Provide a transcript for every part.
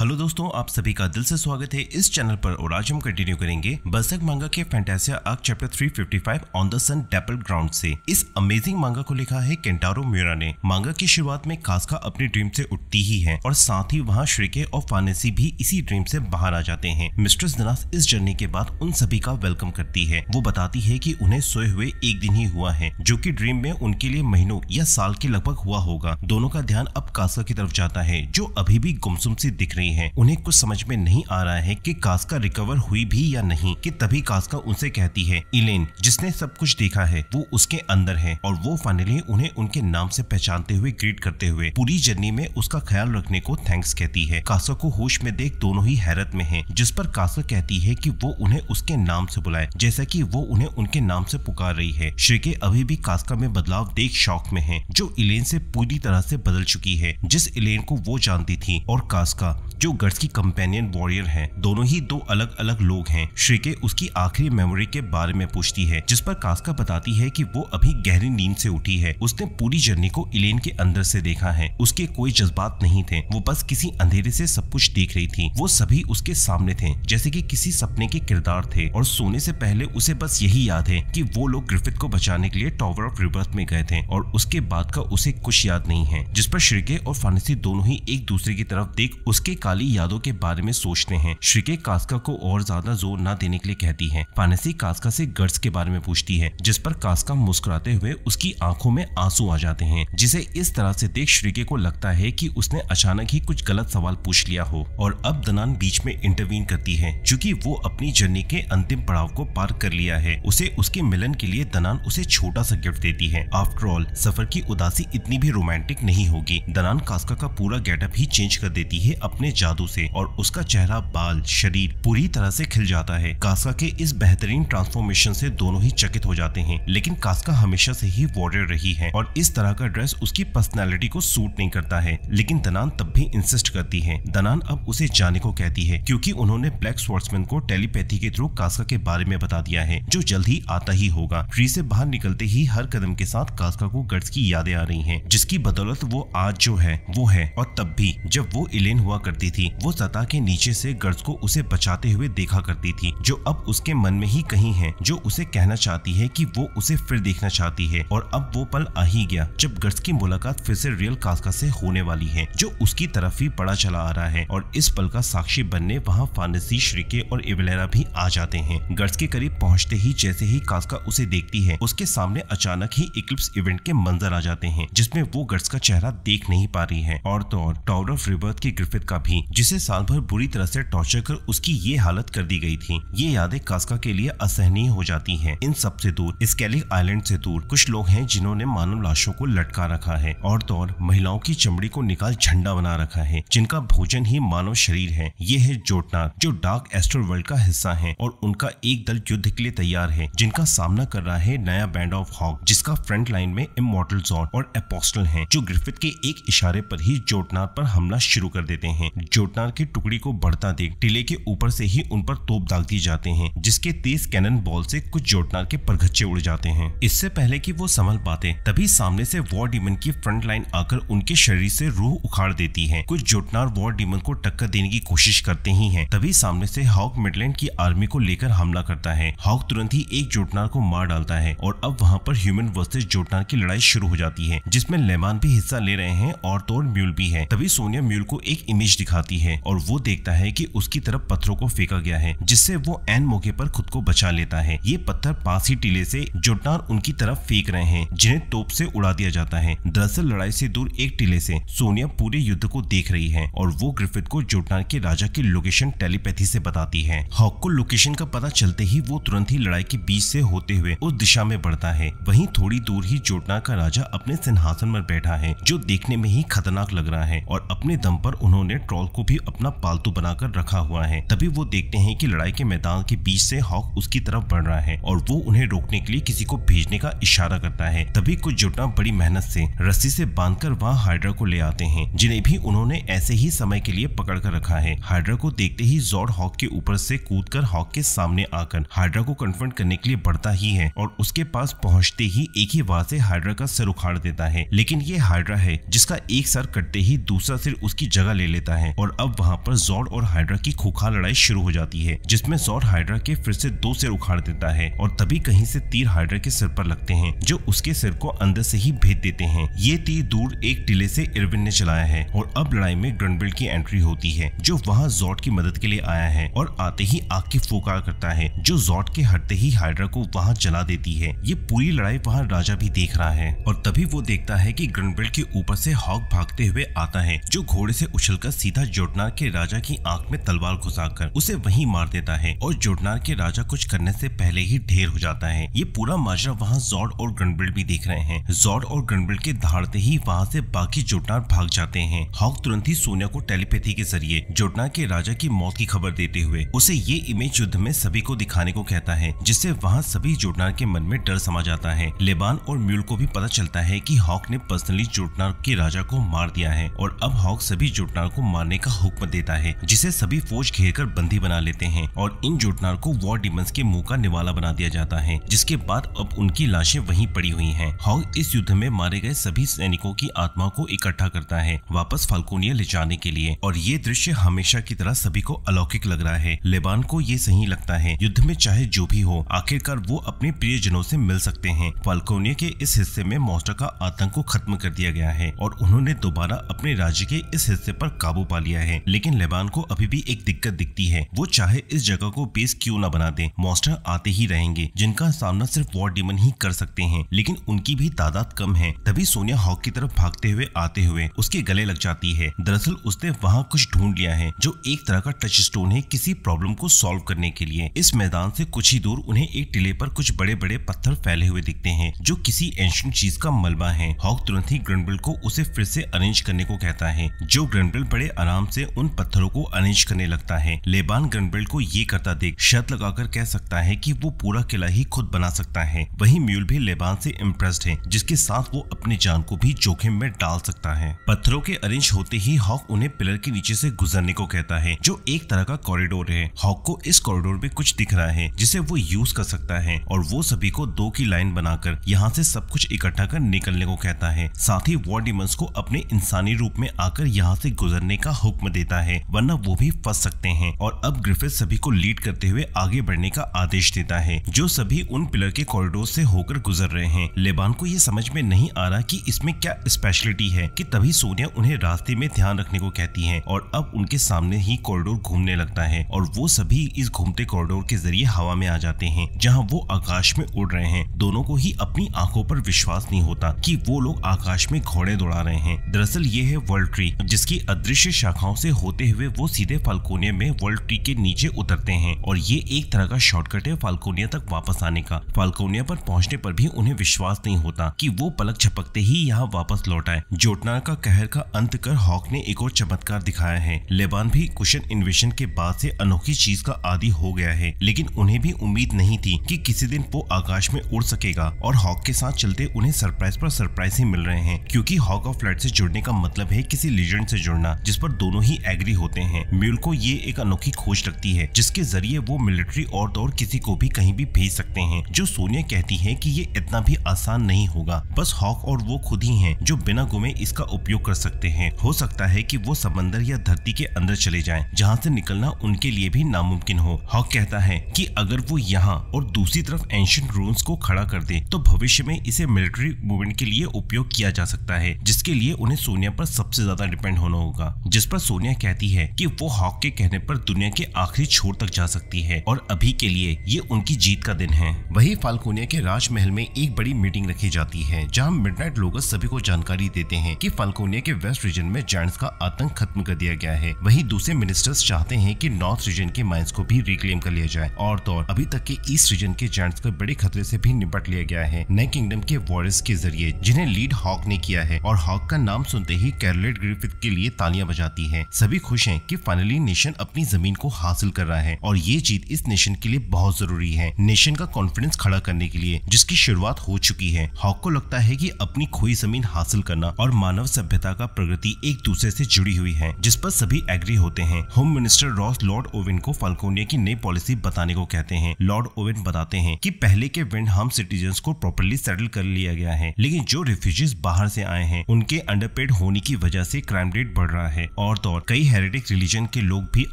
Hello दोस्तों आप सभी का दिल से स्वागत है इस चैनल पर और आज हम कंटिन्यू करेंगे बसक मांगा के Fantasia arc chapter 355 on the sun डेपल ग्राउंड से इस अमेजिंग मांगा को लिखा है केंटारो म्यूरा ने मांगा की शुरुआत में कास्का अपनी ड्रीम से उठती ही है और साथ ही वहाँ श्रीके और फानेसी भी इसी ड्रीम से बाहर आ जाते हैं मिस्ट्रेस दनास इस जर्नी के बाद उन सभी का वेलकम करती है वो बताती है की उन्हें सोए हुए एक दिन ही हुआ है जो की ड्रीम में उनके लिए महीनों या साल के लगभग हुआ होगा दोनों का ध्यान अब कास्का की तरफ जाता है जो अभी भी गुमसुम सी दिख रही रही है उन्हें कुछ समझ में नहीं आ रहा है की कास्का रिकवर हुई भी या नहीं की तभी कास्का उनसे कहती है इलेन जिसने सब कुछ देखा है वो उसके अंदर है और वो फाइनली उन्हें उनके नाम से पहचानते हुए ग्रीट करते हुए पूरी जर्नी में उसका ख्याल रखने को थैंक्स कहती है कासा को होश में देख दोनों ही हैरत में है जिस पर कासा कहती है की वो उन्हें उसके नाम से बुलाए जैसा की वो उन्हें उनके नाम से पुकार रही है श्रीके अभी भी कास्का में बदलाव देख शौक में है जो इलेन से पूरी तरह से बदल चुकी है जिस इलेन को वो जानती थी और कास्का जो गर्स की कंपेनियन वॉरियर है दोनों ही दो अलग अलग लोग हैं श्रीके उसकी आखिरी मेमोरी के बारे में पूछती है जिस पर कास्का बताती है कि वो अभी गहरी नींद से उठी है उसने पूरी जर्नी को इलेन के अंदर से देखा है उसके कोई जज्बात नहीं थे वो बस किसी अंधेरे से सब कुछ देख रही थी वो सभी उसके सामने थे जैसे कि किसी सपने के किरदार थे और सोने से पहले उसे बस यही याद है कि वो लोग ग्रिफिथ को बचाने के लिए टावर ऑफ रिबर्थ में गए थे और उसके बाद का उसे कुछ याद नहीं है जिस पर श्रीके और फानसी दोनों ही एक दूसरे की तरफ देख उसके काली यादों के बारे में सोचते हैं श्रीके कास्का को और ज्यादा जोर ना देने के लिए कहती है पानसी कास्का से गर्ड्स के बारे में पूछती है जिस पर कास्का मुस्कुराते हुए उसकी आंखों में आंसू आ जाते हैं जिसे इस तरह से देख श्रीके को लगता है कि उसने अचानक ही कुछ गलत सवाल पूछ लिया हो और अब दनान बीच में इंटरवीन करती है क्यूँकी वो अपनी जर्नी के अंतिम पड़ाव को पार कर लिया है उसे उसके मिलन के लिए दनान उसे छोटा सा गिफ्ट देती है आफ्टरऑल सफर की उदासी इतनी भी रोमांटिक नहीं होगी दनान कास्का का पूरा गेटअप ही चेंज कर देती है अपने जादू से और उसका चेहरा बाल शरीर पूरी तरह से खिल जाता है कास्का के इस बेहतरीन ट्रांसफॉर्मेशन से दोनों ही चकित हो जाते हैं लेकिन कास्का हमेशा से ही वॉरियर रही है और इस तरह का ड्रेस उसकी पर्सनैलिटी को सूट नहीं करता है लेकिन दनान तब भी इंसिस्ट करती है दनान अब उसे जाने को कहती है क्यूँकी उन्होंने ब्लैक स्वॉर्ड्समैन को टेलीपैथी के थ्रू कास्का के बारे में बता दिया है जो जल्द ही आता ही होगा ट्री से बाहर निकलते ही हर कदम के साथ कास्का को गर्ज की यादें आ रही है जिसकी बदौलत वो आज जो है वो है और तब भी जब वो इलेन हुआ करती करती थी वो सतह के नीचे से गर्ज को उसे बचाते हुए देखा करती थी जो अब उसके मन में ही कहीं है जो उसे कहना चाहती है कि वो उसे फिर देखना चाहती है और अब वो पल आ ही गया जब गर्ज की मुलाकात फिर से रियल कास्का से होने वाली है जो उसकी तरफ ही बड़ा चला आ रहा है और इस पल का साक्षी बनने वहाँ फानसी श्रीके और इवलेरा भी आ जाते हैं गर्ज के करीब पहुँचते ही जैसे ही कास्का उसे देखती है उसके सामने अचानक ही इक्लिप्स इवेंट के मंजर आ जाते हैं जिसमे वो गर्ज का चेहरा देख नहीं पा रही है और तो और टावर ऑफ रिवर्थ की ग्रिफिथ का भी थी जिसे साल भर बुरी तरह से टॉर्चर कर उसकी ये हालत कर दी गई थी ये यादें कास्का के लिए असहनीय हो जाती हैं। इन सब से दूर स्केलिक आइलैंड से दूर कुछ लोग हैं जिन्होंने मानव लाशों को लटका रखा है और तो और महिलाओं की चमड़ी को निकाल झंडा बना रखा है जिनका भोजन ही मानव शरीर है ये है जोटनाथ जो डार्क एस्ट्रो वर्ल्ड का हिस्सा है और उनका एक दल युद्ध के लिए तैयार है जिनका सामना कर रहा है नया बैंड ऑफ हॉक जिसका फ्रंट लाइन में इमोटल जॉन और एपोस्टल है जो ग्रिफिथ के एक इशारे पर ही जोटनाथ पर हमला शुरू कर देते हैं जोटनार की टुकड़ी को बढ़ता देख टीले के ऊपर से ही उन पर तोप डाल दिए जाते हैं जिसके तेज कैनन बॉल से कुछ जोटनार के परघच्चे उड़ जाते हैं इससे पहले कि वो संभल पाते तभी सामने से वॉर डीमन की फ्रंट लाइन आकर उनके शरीर से रूह उखाड़ देती है कुछ जोटनार वॉर डीमन को टक्कर देने की कोशिश करते ही है तभी सामने से हॉक मिडलैंड की आर्मी को लेकर हमला करता है हॉक तुरंत ही एक जोटनार को मार डालता है और अब वहाँ पर ह्यूमन वर्सेज जोटनार की लड़ाई शुरू हो जाती है जिसमे लेमान भी हिस्सा ले रहे हैं और तोड़ म्यूल भी है तभी सोनिया म्यूल को एक इमेज दिखाती है और वो देखता है कि उसकी तरफ पत्थरों को फेंका गया है जिससे वो एन मौके पर खुद को बचा लेता है ये पत्थर पास ही टीले से जोटनार उनकी तरफ फेंक रहे हैं जिन्हें तोप से उड़ा दिया जाता है दरअसल लड़ाई से दूर एक टीले से सोनिया पूरे युद्ध को देख रही है और वो ग्रिफित को जोटनार के राजा की लोकेशन टेलीपैथी से बताती है हॉक को लोकेशन का पता चलते ही वो तुरंत ही लड़ाई के बीच से होते हुए उस दिशा में बढ़ता है वही थोड़ी दूर ही जोटनार का राजा अपने सिंहासन पर बैठा है जो देखने में ही खतरनाक लग रहा है और अपने दम पर उन्होंने क्रॉल को भी अपना पालतू बनाकर रखा हुआ है तभी वो देखते हैं कि लड़ाई के मैदान के बीच से हॉक उसकी तरफ बढ़ रहा है और वो उन्हें रोकने के लिए किसी को भेजने का इशारा करता है तभी कुछ जुटना बड़ी मेहनत से रस्सी से बांध कर वहाँ हाइड्रा को ले आते हैं जिन्हें भी उन्होंने ऐसे ही समय के लिए पकड़ कर रखा है हाइड्रा को देखते ही जॉर्ड हॉक के ऊपर से कर हॉक के सामने आकर हाइड्रा को कन्फर्ट करने के लिए बढ़ता ही है और उसके पास पहुँचते ही एक ही वार से हाइड्रा का सर उखाड़ देता है लेकिन ये हाइड्रा है जिसका एक सर कटते ही दूसरा सिर उसकी जगह ले लेता है है और अब वहाँ पर जोड और हाइड्रा की खुखा लड़ाई शुरू हो जाती है जिसमे जोड हाइड्रा के फिर से दो सिर उखाड़ देता है और तभी कहीं से तीर हाइड्रा के सिर पर लगते हैं जो उसके सिर को अंदर से ही भेद देते हैं ये तीर दूर एक टीले से इरविन ने चलाया है और अब लड़ाई में ग्रनबिल्ड की एंट्री होती है जो वहाँ जोड की मदद के लिए आया है और आते ही आग की फोकार करता है जो जोड के हटते ही हाइड्रा को वहाँ जला देती है ये पूरी लड़ाई वहाँ राजा भी देख रहा है और तभी वो देखता है की ग्रनबिल्ड के ऊपर से हॉक भागते हुए आता है जो घोड़े से उछलकर सीधा सीधा जोटनार के राजा की आंख में तलवार घुसाकर उसे वहीं मार देता है और जोटनार के राजा कुछ करने से पहले ही ढेर हो जाता है ये पूरा माजरा वहाँ जॉर्ड और ग्रनबिल्ड भी देख रहे हैं जॉर्ड और ग्रनबिल्ड के धाड़ते ही वहाँ से बाकी जोटनार भाग जाते हैं हॉक तुरंत ही सोनिया को टेलीपैथी के जरिए जोटनार के राजा की मौत की खबर देते हुए उसे ये इमेज युद्ध में सभी को दिखाने को कहता है जिससे वहाँ सभी जोटनार के मन में डर समा जाता है लेबान और म्यूल को भी पता चलता है की हॉक ने पर्सनली जोटनार के राजा को मार दिया है और अब हॉक सभी जोटनार को मारने मारने का हुक्म देता है जिसे सभी फौज घेर कर बंदी बना लेते हैं और इन जोटनार को वॉर डिमंस के मुंह का निवाला बना दिया जाता है जिसके बाद अब उनकी लाशें वहीं पड़ी हुई हैं। हॉग इस युद्ध में मारे गए सभी सैनिकों की आत्मा को इकट्ठा करता है वापस फाल्कोनिया ले जाने के लिए और ये दृश्य हमेशा की तरह सभी को अलौकिक लग रहा है लेबान को ये सही लगता है युद्ध में चाहे जो भी हो आखिरकार वो अपने प्रियजनों से मिल सकते हैं फाल्कोनिया के इस हिस्से में मोस्टर का आतंक को खत्म कर दिया गया है और उन्होंने दोबारा अपने राज्य के इस हिस्से पर काबू पा करवा लिया है लेकिन लेबान को अभी भी एक दिक्कत दिखती है वो चाहे इस जगह को बेस क्यों न बना दे मॉस्टर आते ही रहेंगे जिनका सामना सिर्फ वॉर डेमन ही कर सकते हैं लेकिन उनकी भी तादाद कम है तभी सोनिया हॉक की तरफ भागते हुए आते हुए उसके गले लग जाती है दरअसल उसने वहाँ कुछ ढूंढ लिया है जो एक तरह का टच स्टोन है किसी प्रॉब्लम को सॉल्व करने के लिए इस मैदान से कुछ ही दूर उन्हें एक टिले पर कुछ बड़े बड़े पत्थर फैले हुए दिखते हैं जो किसी एंशियंट चीज का मलबा है हॉक तुरंत ही ग्रनबिल को उसे फिर से अरेंज करने को कहता है जो ग्रनबिल बड़े आराम आराम से उन पत्थरों को अरेंज करने लगता है लेबान ग्रनबेल्ट को ये करता देख शर्त लगाकर कह सकता है कि वो पूरा किला ही खुद बना सकता है वही म्यूल भी लेबान से इम्प्रेस्ड है जिसके साथ वो अपनी जान को भी जोखिम में डाल सकता है पत्थरों के अरेंज होते ही हॉक उन्हें पिलर के नीचे से गुजरने को कहता है जो एक तरह का कॉरिडोर है हॉक को इस कॉरिडोर में कुछ दिख रहा है जिसे वो यूज कर सकता है और वो सभी को दो की लाइन बनाकर यहाँ से सब कुछ इकट्ठा कर निकलने को कहता है साथ ही वॉर डिमंस को अपने इंसानी रूप में आकर यहाँ से गुजरने का हुक्म देता है वरना वो भी फंस सकते हैं और अब ग्रिफिथ सभी को लीड करते हुए आगे बढ़ने का आदेश देता है जो सभी उन पिलर के कॉरिडोर से होकर गुजर रहे हैं लेबान को ये समझ में नहीं आ रहा कि इसमें क्या स्पेशलिटी है कि तभी सोनिया उन्हें रास्ते में ध्यान रखने को कहती है और अब उनके सामने ही कॉरिडोर घूमने लगता है और वो सभी इस घूमते कॉरिडोर के जरिए हवा में आ जाते हैं जहाँ वो आकाश में उड़ रहे हैं दोनों को ही अपनी आंखों पर विश्वास नहीं होता कि वो लोग आकाश में घोड़े दौड़ा रहे हैं दरअसल ये है वर्ल्ड ट्री जिसकी अदृश्य शाखाओं से होते हुए वो सीधे फाल्कोनिया में वर्ल्ड ट्री के नीचे उतरते हैं और ये एक तरह का शॉर्टकट है फाल्कोनिया तक वापस आने का फाल्कोनिया पर पहुंचने पर भी उन्हें विश्वास नहीं होता कि वो पलक झपकते ही यहाँ वापस लौट आए जोटनार का कहर का अंत कर हॉक ने एक और चमत्कार दिखाया है लेबान भी कुशन इन्वेशन के बाद से अनोखी चीज का आदि हो गया है लेकिन उन्हें भी उम्मीद नहीं थी कि किसी दिन वो आकाश में उड़ सकेगा और हॉक के साथ चलते उन्हें सरप्राइज पर सरप्राइज ही मिल रहे हैं क्योंकि हॉक ऑफ फ्लाइट से जुड़ने का मतलब है किसी लीजेंड से जुड़ना जिस पर पर दोनों ही एग्री होते हैं म्यूल को ये एक अनोखी खोज लगती है जिसके जरिए वो मिलिट्री और दौर किसी को भी कहीं भी भेज सकते हैं जो सोनिया कहती है कि ये इतना भी आसान नहीं होगा बस हॉक और वो खुद ही हैं जो बिना गुमे इसका उपयोग कर सकते हैं हो सकता है कि वो समंदर या धरती के अंदर चले जाएं जहां से निकलना उनके लिए भी नामुमकिन हो हॉक कहता है कि अगर वो यहाँ और दूसरी तरफ एंशियंट रून्स को खड़ा कर दे तो भविष्य में इसे मिलिट्री मूवमेंट के लिए उपयोग किया जा सकता है जिसके लिए उन्हें सोनिया पर सबसे ज्यादा डिपेंड होना होगा जिस पर सोनिया कहती है कि वो हॉक के कहने पर दुनिया के आखिरी छोर तक जा सकती है और अभी के लिए ये उनकी जीत का दिन है वही फाल्कोनिया के राजमहल में एक बड़ी मीटिंग रखी जाती है जहाँ मिड नाइट सभी को जानकारी देते हैं की फाल्कोनिया के वेस्ट रीजन में जायंट्स का आतंक खत्म कर दिया गया है वही दूसरे मिनिस्टर्स चाहते है की नॉर्थ रीजन के माइंस को भी रिक्लेम कर लिया जाए और तो अभी तक के ईस्ट रीजन के जायंट्स को बड़े खतरे से भी निपट लिया गया है नए किंगडम के वॉरियर्स के जरिए जिन्हें लीड हॉक ने किया है और हॉक का नाम सुनते ही कैरलेट ग्रिफिथ के लिए तालियां बजा जाती है सभी खुश हैं कि फाइनली नेशन अपनी जमीन को हासिल कर रहा है और ये जीत इस नेशन के लिए बहुत जरूरी है नेशन का कॉन्फिडेंस खड़ा करने के लिए जिसकी शुरुआत हो चुकी है हॉक को लगता है की अपनी खोई जमीन हासिल करना और मानव सभ्यता का प्रगति एक दूसरे से जुड़ी हुई है जिस पर सभी एग्री होते हैं होम मिनिस्टर रॉस लॉर्ड ओविन को फाल्कोनिया की नई पॉलिसी बताने को कहते हैं लॉर्ड ओविन बताते हैं कि पहले के हम सिटीजन को प्रॉपरली सेटल कर लिया गया है लेकिन जो रिफ्यूजीज बाहर से आए हैं उनके अंडरपेड होने की वजह से क्राइम रेट बढ़ रहा है और तो और कई हेरिटेज रिलीजन के लोग भी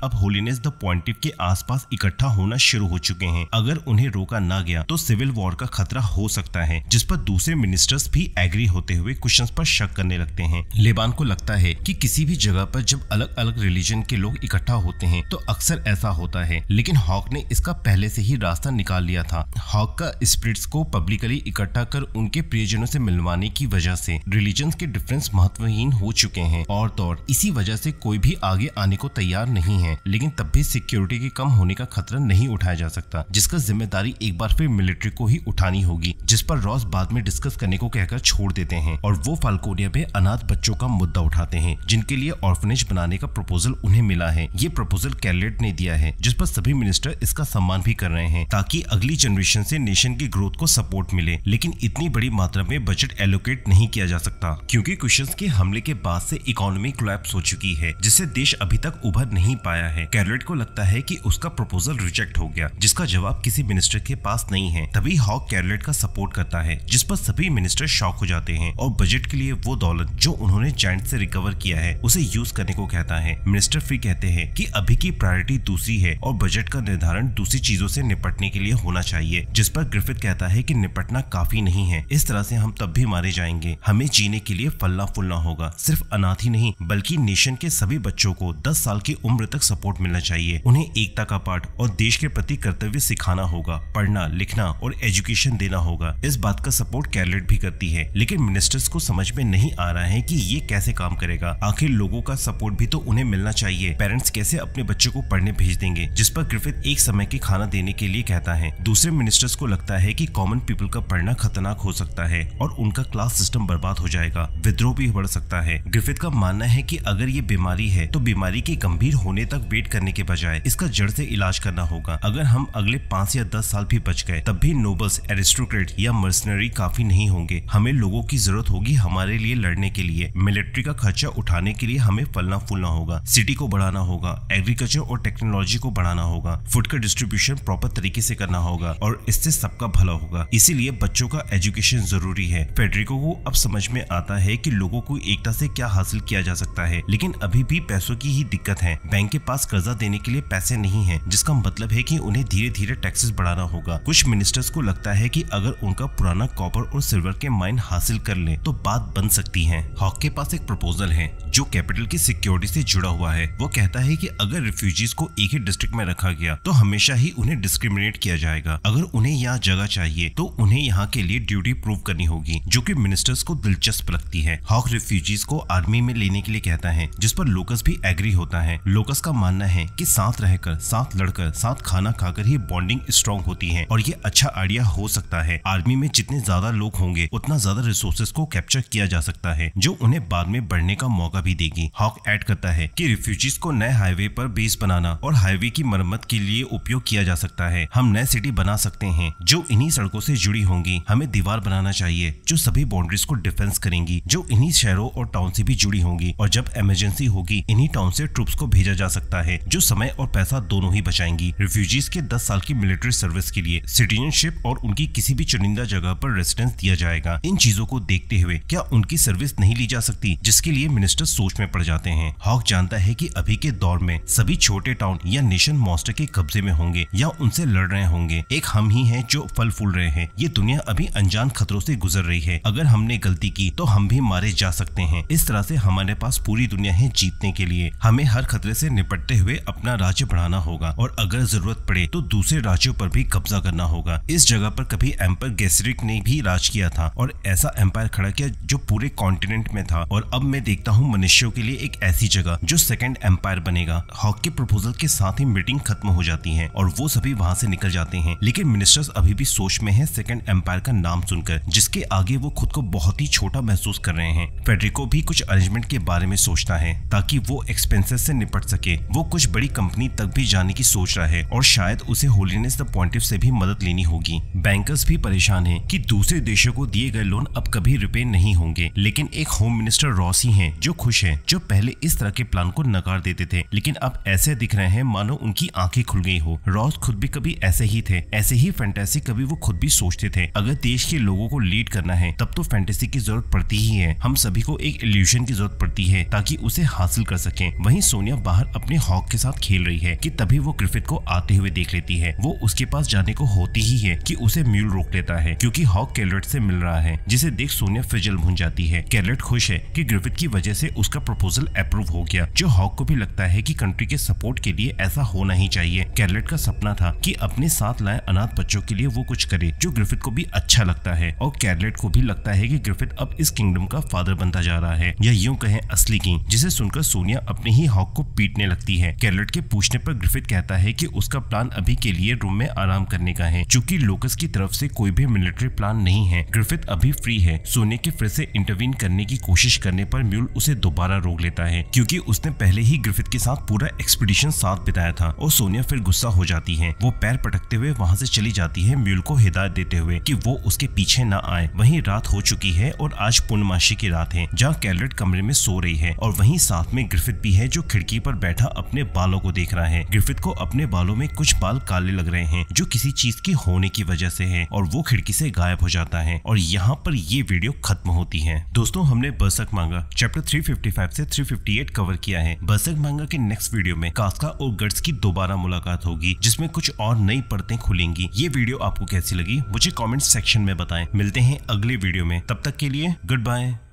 अब होलीनेस द पॉइंटिव के आसपास इकट्ठा होना शुरू हो चुके हैं अगर उन्हें रोका ना गया तो सिविल वॉर का खतरा हो सकता है जिस पर दूसरे मिनिस्टर्स भी एग्री होते हुए क्वेश्चन पर शक करने लगते हैं लेबान को लगता है कि किसी भी जगह पर जब अलग अलग रिलीजन के लोग इकट्ठा होते हैं तो अक्सर ऐसा होता है लेकिन हॉक ने इसका पहले से ही रास्ता निकाल लिया था हॉक का स्प्रिट्स को पब्लिकली इकट्ठा कर उनके प्रियजनों से मिलवाने की वजह से रिलीजन के डिफरेंस महत्वहीन हो चुके हैं और तो और इसी वजह वजह से कोई भी आगे आने को तैयार नहीं है लेकिन तब भी सिक्योरिटी के कम होने का खतरा नहीं उठाया जा सकता जिसका जिम्मेदारी एक बार फिर मिलिट्री को ही उठानी होगी जिस पर रॉस बाद में डिस्कस करने को कहकर छोड़ देते हैं और वो फाल्कोनिया में अनाथ बच्चों का मुद्दा उठाते हैं जिनके लिए ऑर्फनेज बनाने का प्रपोजल उन्हें मिला है ये प्रपोजल कैलेट ने दिया है जिस पर सभी मिनिस्टर इसका सम्मान भी कर रहे हैं ताकि अगली जनरेशन से नेशन की ग्रोथ को सपोर्ट मिले लेकिन इतनी बड़ी मात्रा में बजट एलोकेट नहीं किया जा सकता क्योंकि क्वेश्चन के हमले के बाद से इकोनॉमी क्लैप्स हो चुकी की है जिससे देश अभी तक उभर नहीं पाया है कैरलेट को लगता है कि उसका प्रपोजल रिजेक्ट हो गया जिसका जवाब किसी मिनिस्टर के पास नहीं है तभी हॉक कैरलेट का सपोर्ट करता है जिस पर सभी मिनिस्टर शॉक हो जाते हैं और बजट के लिए वो दौलत जो उन्होंने जॉइंट से रिकवर किया है उसे यूज करने को कहता है मिनिस्टर फिर कहते हैं कि अभी की प्रायोरिटी दूसरी है और बजट का निर्धारण दूसरी चीजों से निपटने के लिए होना चाहिए जिस पर ग्रिफिथ कहता है कि निपटना काफी नहीं है इस तरह से हम तब भी मारे जाएंगे हमें जीने के लिए फलना फुलना होगा सिर्फ अनाथ ही नहीं बल्कि नेशन उत्तराखंड के सभी बच्चों को 10 साल की उम्र तक सपोर्ट मिलना चाहिए उन्हें एकता का पाठ और देश के प्रति कर्तव्य सिखाना होगा पढ़ना लिखना और एजुकेशन देना होगा इस बात का सपोर्ट कैरलेट भी करती है लेकिन मिनिस्टर्स को समझ में नहीं आ रहा है की ये कैसे काम करेगा आखिर लोगों का सपोर्ट भी तो उन्हें मिलना चाहिए पेरेंट्स कैसे अपने बच्चों को पढ़ने भेज देंगे जिस पर ग्रिफित एक समय के खाना देने के लिए कहता है दूसरे मिनिस्टर्स को लगता है की कॉमन पीपल का पढ़ना खतरनाक हो सकता है और उनका क्लास सिस्टम बर्बाद हो जाएगा विद्रोह भी बढ़ सकता है ग्रिफित का मानना है कि अगर ये बीमारी है तो बीमारी के गंभीर होने तक वेट करने के बजाय इसका जड़ से इलाज करना होगा अगर हम अगले पाँच या दस साल भी बच गए तब भी नोबल्स एरिस्टोक्रेट या मर्सनरी काफी नहीं होंगे हमें लोगो की जरूरत होगी हमारे लिए लड़ने के लिए मिलिट्री का खर्चा उठाने के लिए हमें फलना फूलना होगा सिटी को बढ़ाना होगा एग्रीकल्चर और टेक्नोलॉजी को बढ़ाना होगा फूड का डिस्ट्रीब्यूशन प्रॉपर तरीके से करना होगा और इससे सबका भला होगा इसीलिए बच्चों का एजुकेशन जरूरी है फेडरिको को अब समझ में आता है की लोगों को एकता से क्या हासिल किया जा सकता है लेकिन लेकिन अभी भी पैसों की ही दिक्कत है बैंक के पास कर्जा देने के लिए पैसे नहीं है जिसका मतलब है की उन्हें धीरे धीरे टैक्सेस बढ़ाना होगा कुछ मिनिस्टर्स को लगता है की अगर उनका पुराना कॉपर और सिल्वर के माइन हासिल कर ले तो बात बन सकती है हॉक के पास एक प्रपोजल है जो कैपिटल की सिक्योरिटी से जुड़ा हुआ है वो कहता है कि अगर रिफ्यूजीज को एक ही डिस्ट्रिक्ट में रखा गया तो हमेशा ही उन्हें डिस्क्रिमिनेट किया जाएगा अगर उन्हें यहाँ जगह चाहिए तो उन्हें यहाँ के लिए ड्यूटी प्रूव करनी होगी जो कि मिनिस्टर्स को दिलचस्प लगती है हॉक रिफ्यूजीज को आर्मी में लेने के लिए कहता है जिस पर लोकस भी एग्री होता है लोकस का मानना है कि साथ रहकर साथ लड़कर साथ खाना खाकर ही बॉन्डिंग स्ट्रॉन्ग होती है और ये अच्छा आइडिया हो सकता है आर्मी में जितने ज्यादा लोग होंगे उतना ज्यादा रिसोर्सेज को कैप्चर किया जा सकता है जो उन्हें बाद में बढ़ने का मौका भी देगी हॉक एड करता है की रिफ्यूजीज को नए हाईवे पर बेस बनाना और हाईवे की मरम्मत के लिए उपयोग किया जा सकता है हम नए सिटी बना सकते हैं जो इन्हीं सड़कों से जुड़ी होंगी हमें दीवार बनाना चाहिए जो सभी बाउंड्रीज को डिफेंस करेंगी जो इन्हीं शहरों और टाउन से भी जुड़ी होंगी और जब इमरजेंसी एजेंसी होगी इन्हीं टाउन से ट्रूप्स को भेजा जा सकता है जो समय और पैसा दोनों ही बचाएंगी रिफ्यूजीज के दस साल की मिलिट्री सर्विस के लिए सिटीजनशिप और उनकी किसी भी चुनिंदा जगह आरोप रेसिडेंस दिया जाएगा इन चीजों को देखते हुए क्या उनकी सर्विस नहीं ली जा सकती जिसके लिए मिनिस्टर सोच में पड़ जाते हैं हॉक जानता है की अभी के दौर में सभी छोटे टाउन या नेशन मॉस्टर के कब्जे में होंगे या उनसे लड़ रहे होंगे एक हम ही है जो फल फूल रहे हैं ये दुनिया अभी अनजान खतरों से गुजर रही है अगर हमने गलती की तो हम भी मारे जा सकते हैं इस तरह से हमारे पास पूरी दुनिया हैं जीतने के लिए हमें हर खतरे से निपटते हुए अपना राज्य बढ़ाना होगा और अगर जरूरत पड़े तो दूसरे राज्यों पर भी कब्जा करना होगा इस जगह पर कभी एम्पर गैसरिक ने भी राज किया था और ऐसा एम्पायर खड़ा किया जो पूरे कॉन्टिनेंट में था और अब मैं देखता हूँ मनुष्यों के लिए एक ऐसी जगह जो सेकेंड एम्पायर बनेगा हॉक के प्रपोजल के साथ ही मीटिंग खत्म हो जाती है और वो सभी वहाँ से निकल जाते हैं लेकिन मिनिस्टर्स अभी भी सोच में है सेकेंड एम्पायर का नाम सुनकर जिसके आगे वो खुद को बहुत ही छोटा महसूस कर रहे हैं फेडरिको भी कुछ अरेंजमेंट के बारे में सोचता है है ताकि वो एक्सपेंसेस से निपट सके वो कुछ बड़ी कंपनी तक भी जाने की सोच रहा है और शायद उसे होलीनेस द पॉइंट से भी मदद लेनी होगी बैंकर्स भी परेशान हैं कि दूसरे देशों को दिए गए लोन अब कभी रिपे नहीं होंगे लेकिन एक होम मिनिस्टर रॉस ही है जो खुश है जो पहले इस तरह के प्लान को नकार देते थे लेकिन अब ऐसे दिख रहे हैं मानो उनकी आंखें खुल गई हो रॉस खुद भी कभी ऐसे ही थे ऐसे ही फैंटेसी कभी वो खुद भी सोचते थे अगर देश के लोगों को लीड करना है तब तो फैंटेसी की जरूरत पड़ती ही है हम सभी को एक इल्यूशन की जरूरत पड़ती है ताकि उस उसे हासिल कर सके वही सोनिया बाहर अपने हॉक के साथ खेल रही है की तभी वो क्रिफिट को आते हुए देख लेती है वो उसके पास जाने को होती ही है की उसे म्यूल रोक लेता है क्यूँकी हॉक कैलरेट ऐसी मिल रहा है जिसे देख सोनिया फिजल भून जाती है कैलरेट खुश है की ग्रिफिट की वजह ऐसी उसका प्रपोजल अप्रूव हो गया जो हॉक को भी लगता है की कंट्री के सपोर्ट के लिए ऐसा होना ही चाहिए कैरलेट का सपना था कि अपने साथ लाए अनाथ बच्चों के लिए वो कुछ करे जो ग्रिफिट को भी अच्छा लगता है और कैरलेट को भी लगता है कि ग्रिफिट अब इस किंगडम का फादर बनता जा रहा है या यूं कहें असली किंग जिसे जिसे सुनकर सोनिया अपने ही हॉक को पीटने लगती है कैरलेट के पूछने पर ग्रिफिथ कहता है कि उसका प्लान अभी के लिए रूम में आराम करने का है चूंकि लोकस की तरफ से कोई भी मिलिट्री प्लान नहीं है ग्रिफिथ अभी फ्री है सोनिया के फिर से इंटरवीन करने की कोशिश करने पर म्यूल उसे दोबारा रोक लेता है क्योंकि उसने पहले ही ग्रिफिथ के साथ पूरा एक्सपीडिशन साथ बिताया था और सोनिया फिर गुस्सा हो जाती है वो पैर पटकते हुए वहाँ ऐसी चली जाती है म्यूल को हिदायत देते हुए की वो उसके पीछे न आए वही रात हो चुकी है और आज पूर्णमाशी की रात है जहाँ कैरलेट कमरे में सो रही है और वही वहीं साथ में ग्रिफिथ भी है जो खिड़की पर बैठा अपने बालों को देख रहा है ग्रिफिथ को अपने बालों में कुछ बाल काले लग रहे हैं जो किसी चीज के होने की वजह से है और वो खिड़की से गायब हो जाता है और यहाँ पर ये वीडियो खत्म होती है दोस्तों हमने बर्सक मांगा चैप्टर थ्री से थ्री कवर किया है बर्सक मांगा के नेक्स्ट वीडियो में कास्का और गर्ड्स की दोबारा मुलाकात होगी जिसमे कुछ और नई परतें खुलेंगी ये वीडियो आपको कैसी लगी मुझे कॉमेंट सेक्शन में बताए मिलते हैं अगले वीडियो में तब तक के लिए गुड बाय